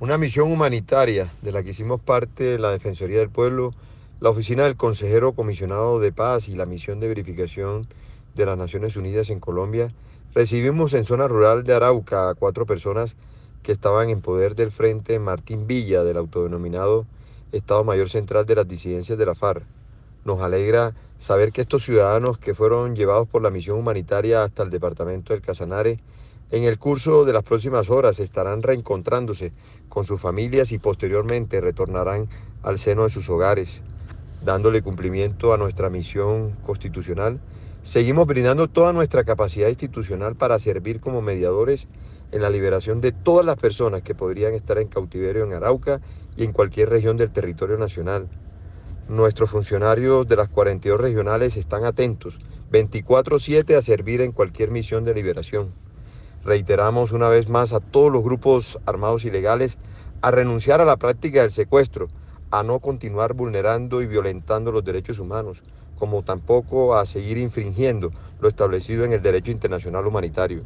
una misión humanitaria de la que hicimos parte la Defensoría del Pueblo, la Oficina del Consejero Comisionado de Paz y la Misión de Verificación de las Naciones Unidas en Colombia, recibimos en zona rural de Arauca a cuatro personas que estaban en poder del Frente Martín Villa del autodenominado Estado Mayor Central de las Disidencias de la FARC. Nos alegra saber que estos ciudadanos que fueron llevados por la misión humanitaria hasta el departamento del Casanare en el curso de las próximas horas estarán reencontrándose con sus familias y posteriormente retornarán al seno de sus hogares, dándole cumplimiento a nuestra misión constitucional. Seguimos brindando toda nuestra capacidad institucional para servir como mediadores en la liberación de todas las personas que podrían estar en cautiverio en Arauca y en cualquier región del territorio nacional. Nuestros funcionarios de las 42 regionales están atentos 24/7 a servir en cualquier misión de liberación. Reiteramos una vez más a todos los grupos armados ilegales a renunciar a la práctica del secuestro, a no continuar vulnerando y violentando los derechos humanos, como tampoco a seguir infringiendo lo establecido en el derecho internacional humanitario.